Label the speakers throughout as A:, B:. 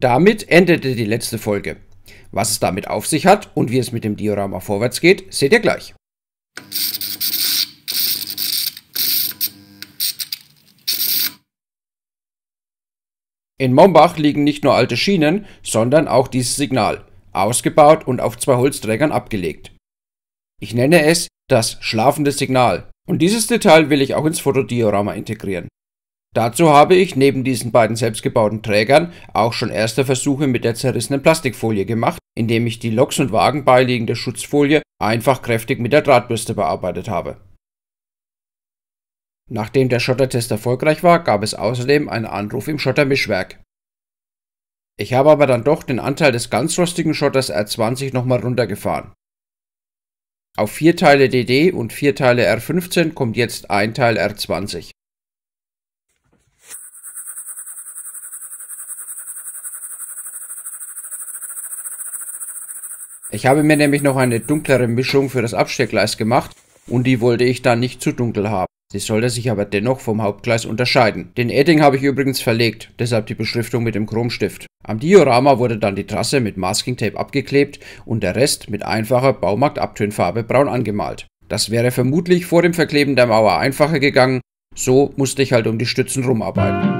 A: Damit endete die letzte Folge. Was es damit auf sich hat und wie es mit dem Diorama vorwärts geht, seht ihr gleich. In Mombach liegen nicht nur alte Schienen, sondern auch dieses Signal, ausgebaut und auf zwei Holzträgern abgelegt. Ich nenne es das schlafende Signal und dieses Detail will ich auch ins Fotodiorama integrieren. Dazu habe ich neben diesen beiden selbstgebauten Trägern auch schon erste Versuche mit der zerrissenen Plastikfolie gemacht, indem ich die Loks und Wagen beiliegende Schutzfolie einfach kräftig mit der Drahtbürste bearbeitet habe. Nachdem der Schottertest erfolgreich war, gab es außerdem einen Anruf im Schottermischwerk. Ich habe aber dann doch den Anteil des ganz rostigen Schotters R20 nochmal runtergefahren. Auf vier Teile DD und vier Teile R15 kommt jetzt ein Teil R20. Ich habe mir nämlich noch eine dunklere Mischung für das Absteckgleis gemacht und die wollte ich dann nicht zu dunkel haben. Sie sollte sich aber dennoch vom Hauptgleis unterscheiden. Den Edding habe ich übrigens verlegt, deshalb die Beschriftung mit dem Chromstift. Am Diorama wurde dann die Trasse mit Masking Tape abgeklebt und der Rest mit einfacher Baumarktabtönfarbe braun angemalt. Das wäre vermutlich vor dem Verkleben der Mauer einfacher gegangen, so musste ich halt um die Stützen rumarbeiten.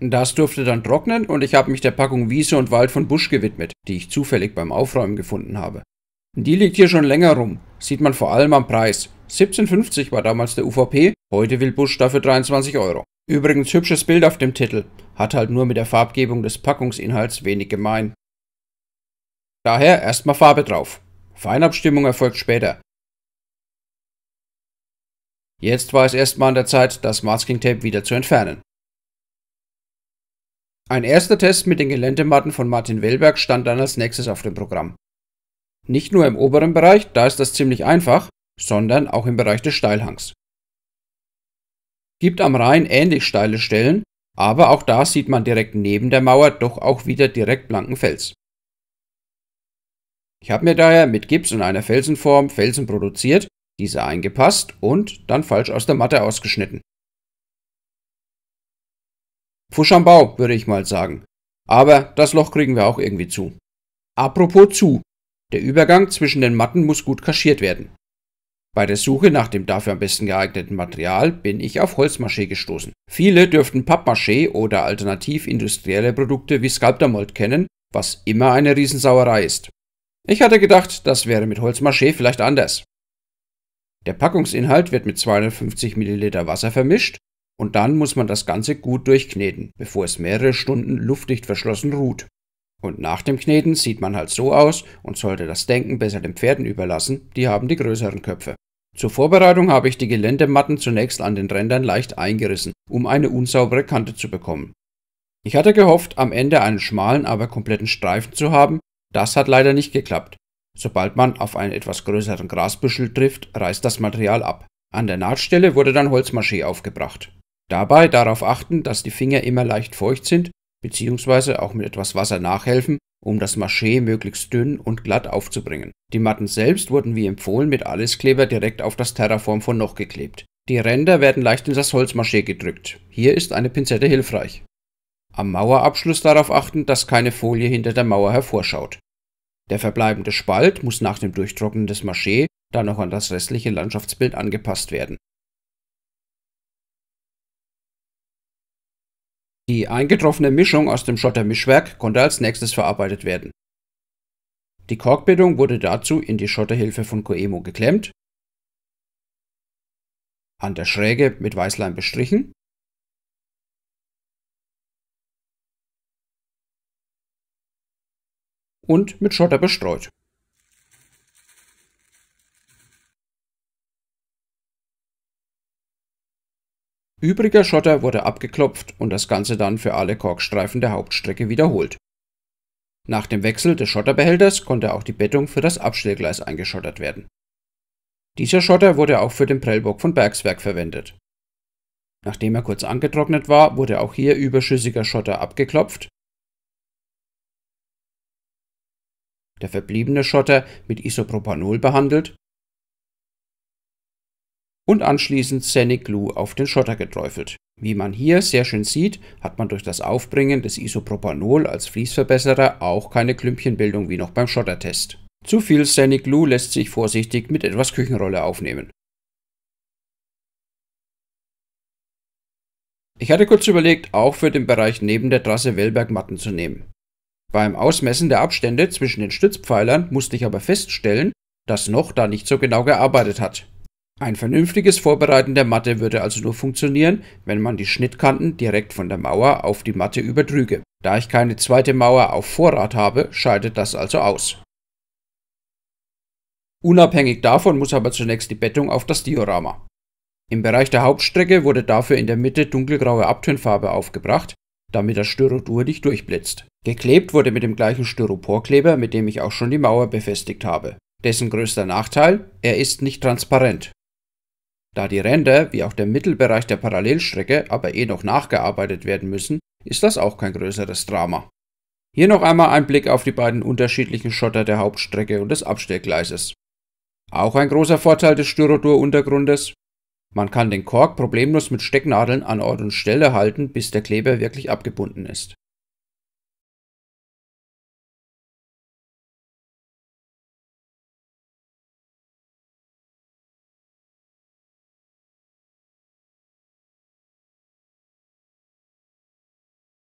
A: Das durfte dann trocknen und ich habe mich der Packung Wiese und Wald von Busch gewidmet, die ich zufällig beim Aufräumen gefunden habe. Die liegt hier schon länger rum, sieht man vor allem am Preis. 17,50 war damals der UVP, heute will Busch dafür 23 Euro. Übrigens hübsches Bild auf dem Titel, hat halt nur mit der Farbgebung des Packungsinhalts wenig gemein. Daher erstmal Farbe drauf. Feinabstimmung erfolgt später. Jetzt war es erstmal an der Zeit, das Masking Tape wieder zu entfernen. Ein erster Test mit den Geländematten von Martin Wellberg stand dann als nächstes auf dem Programm. Nicht nur im oberen Bereich, da ist das ziemlich einfach, sondern auch im Bereich des Steilhangs. Gibt am Rhein ähnlich steile Stellen, aber auch da sieht man direkt neben der Mauer doch auch wieder direkt blanken Fels. Ich habe mir daher mit Gips und einer Felsenform Felsen produziert, diese eingepasst und dann falsch aus der Matte ausgeschnitten. Fusch am Bau, würde ich mal sagen. Aber das Loch kriegen wir auch irgendwie zu. Apropos zu. Der Übergang zwischen den Matten muss gut kaschiert werden. Bei der Suche nach dem dafür am besten geeigneten Material bin ich auf Holzmaché gestoßen. Viele dürften Pappmaché oder alternativ industrielle Produkte wie Sculptermold kennen, was immer eine Riesensauerei ist. Ich hatte gedacht, das wäre mit Holzmaché vielleicht anders. Der Packungsinhalt wird mit 250 ml Wasser vermischt und dann muss man das Ganze gut durchkneten, bevor es mehrere Stunden luftdicht verschlossen ruht. Und nach dem Kneten sieht man halt so aus und sollte das Denken besser den Pferden überlassen, die haben die größeren Köpfe. Zur Vorbereitung habe ich die Geländematten zunächst an den Rändern leicht eingerissen, um eine unsaubere Kante zu bekommen. Ich hatte gehofft, am Ende einen schmalen, aber kompletten Streifen zu haben, das hat leider nicht geklappt. Sobald man auf einen etwas größeren Grasbüschel trifft, reißt das Material ab. An der Nahtstelle wurde dann Holzmaschee aufgebracht. Dabei darauf achten, dass die Finger immer leicht feucht sind beziehungsweise auch mit etwas Wasser nachhelfen, um das Maché möglichst dünn und glatt aufzubringen. Die Matten selbst wurden wie empfohlen mit Alleskleber direkt auf das Terraform von Noch geklebt. Die Ränder werden leicht in das Holzmaché gedrückt. Hier ist eine Pinzette hilfreich. Am Mauerabschluss darauf achten, dass keine Folie hinter der Mauer hervorschaut. Der verbleibende Spalt muss nach dem Durchtrocknen des Maché dann noch an das restliche Landschaftsbild angepasst werden. Die eingetroffene Mischung aus dem Schottermischwerk konnte als nächstes verarbeitet werden. Die Korkbildung wurde dazu in die Schotterhilfe von Coemo geklemmt, an der Schräge mit Weißleim bestrichen und mit Schotter bestreut Übriger Schotter wurde abgeklopft und das Ganze dann für alle Korkstreifen der Hauptstrecke wiederholt. Nach dem Wechsel des Schotterbehälters konnte auch die Bettung für das Abstellgleis eingeschottert werden. Dieser Schotter wurde auch für den Prellbock von Bergswerk verwendet. Nachdem er kurz angetrocknet war, wurde auch hier überschüssiger Schotter abgeklopft. Der verbliebene Schotter mit Isopropanol behandelt und anschließend Scenic Glue auf den Schotter geträufelt. Wie man hier sehr schön sieht, hat man durch das Aufbringen des Isopropanol als Fließverbesserer auch keine Klümpchenbildung wie noch beim Schottertest. Zu viel Scenic Glue lässt sich vorsichtig mit etwas Küchenrolle aufnehmen. Ich hatte kurz überlegt, auch für den Bereich neben der Trasse Wellbergmatten zu nehmen. Beim Ausmessen der Abstände zwischen den Stützpfeilern musste ich aber feststellen, dass noch da nicht so genau gearbeitet hat. Ein vernünftiges Vorbereiten der Matte würde also nur funktionieren, wenn man die Schnittkanten direkt von der Mauer auf die Matte übertrüge. Da ich keine zweite Mauer auf Vorrat habe, scheidet das also aus. Unabhängig davon muss aber zunächst die Bettung auf das Diorama. Im Bereich der Hauptstrecke wurde dafür in der Mitte dunkelgraue Abtönfarbe aufgebracht, damit das Styrodur nicht durchblitzt. Geklebt wurde mit dem gleichen Styroporkleber, mit dem ich auch schon die Mauer befestigt habe. Dessen größter Nachteil, er ist nicht transparent. Da die Ränder wie auch der Mittelbereich der Parallelstrecke aber eh noch nachgearbeitet werden müssen, ist das auch kein größeres Drama. Hier noch einmal ein Blick auf die beiden unterschiedlichen Schotter der Hauptstrecke und des Abstellgleises. Auch ein großer Vorteil des Styrodur-Untergrundes. Man kann den Kork problemlos mit Stecknadeln an Ort und Stelle halten, bis der Kleber wirklich abgebunden ist.